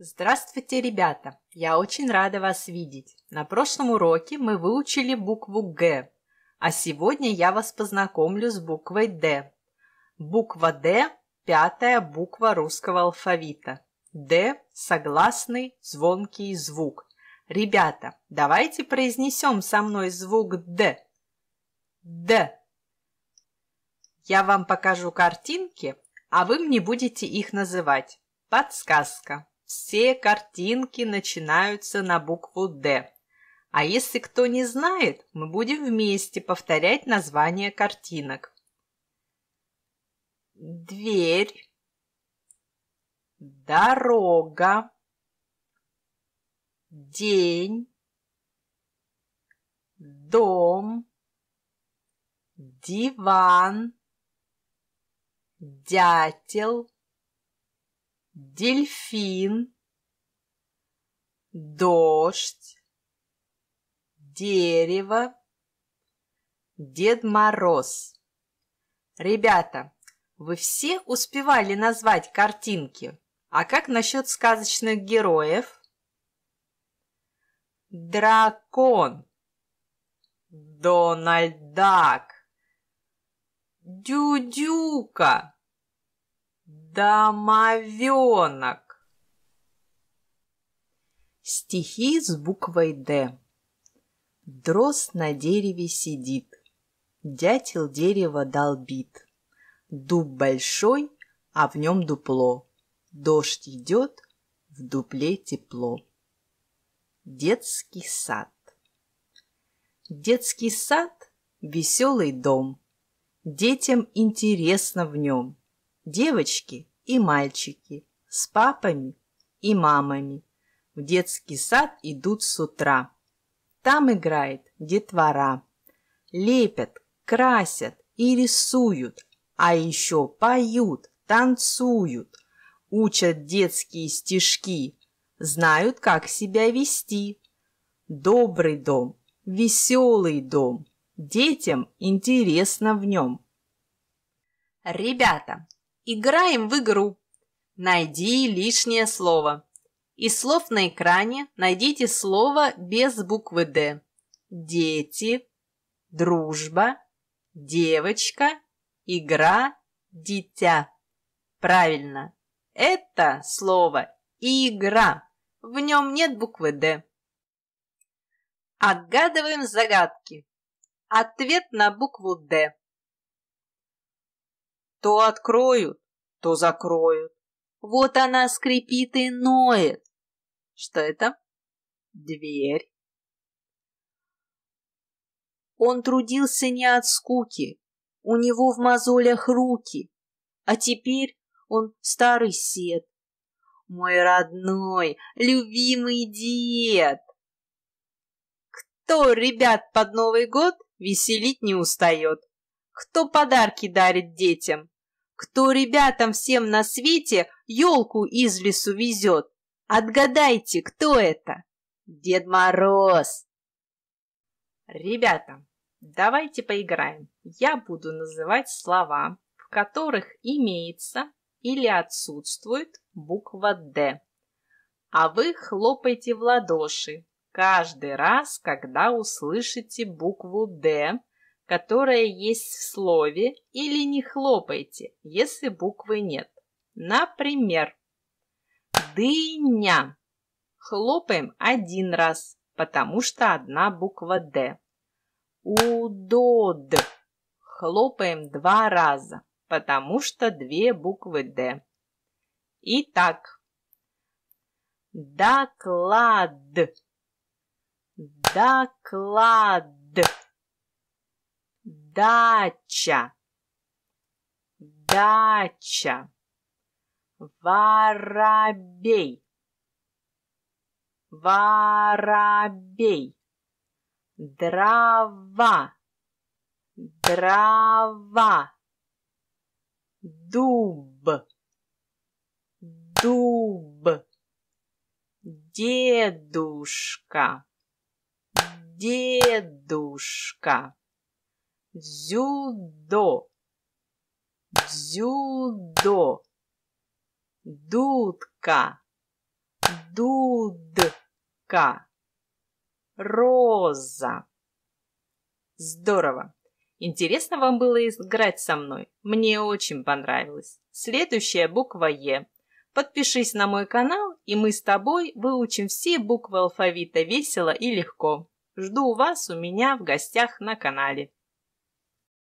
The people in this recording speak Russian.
Здравствуйте, ребята! Я очень рада вас видеть. На прошлом уроке мы выучили букву «Г», а сегодня я вас познакомлю с буквой «Д». Буква «Д» – пятая буква русского алфавита. «Д» – согласный звонкий звук. Ребята, давайте произнесем со мной звук «Д». «Д». Я вам покажу картинки, а вы мне будете их называть. Подсказка. Все картинки начинаются на букву «Д». А если кто не знает, мы будем вместе повторять название картинок. Дверь. Дорога. День. Дом. Диван. Дятел дельфин, дождь, дерево, Дед Мороз. Ребята, вы все успевали назвать картинки, а как насчет сказочных героев? Дракон, Дональд Дак, Дюдюка. Домовенок. Стихи с буквой «Д». Дрозд на дереве сидит, Дятел дерево долбит. Дуб большой, а в нем дупло. Дождь идет, в дупле тепло. Детский сад. Детский сад – веселый дом. Детям интересно в нем – девочки и мальчики, с папами и мамами. В детский сад идут с утра. Там играет детвора. Лепят, красят и рисуют, а еще поют, танцуют, учат детские стишки, знают, как себя вести. Добрый дом, веселый дом, детям интересно в нем. Ребята, Играем в игру. Найди лишнее слово. Из слов на экране найдите слово без буквы «Д». Дети, дружба, девочка, игра, дитя. Правильно. Это слово «игра». В нем нет буквы «Д». Отгадываем загадки. Ответ на букву «Д». То откроют, то закроют. Вот она скрипит и ноет. Что это? Дверь. Он трудился не от скуки. У него в мозолях руки. А теперь он старый сед. Мой родной, любимый дед. Кто ребят под Новый год веселить не устает? кто подарки дарит детям, кто ребятам всем на свете елку из лесу везет. Отгадайте, кто это? Дед Мороз. Ребята, давайте поиграем. Я буду называть слова, в которых имеется или отсутствует буква «Д». А вы хлопайте в ладоши каждый раз, когда услышите букву «Д» которое есть в слове, или не хлопайте, если буквы нет. Например, дыня. Хлопаем один раз, потому что одна буква «д». Удод. Хлопаем два раза, потому что две буквы «д». Итак, доклад. Доклад дача, дача, воробей, воробей, дрова, дрова, дуб, дуб, дедушка, дедушка дзюдо, дзюдо, дудка, дудка, роза. Здорово! Интересно вам было играть со мной? Мне очень понравилось. Следующая буква Е. Подпишись на мой канал, и мы с тобой выучим все буквы алфавита весело и легко. Жду вас у меня в гостях на канале.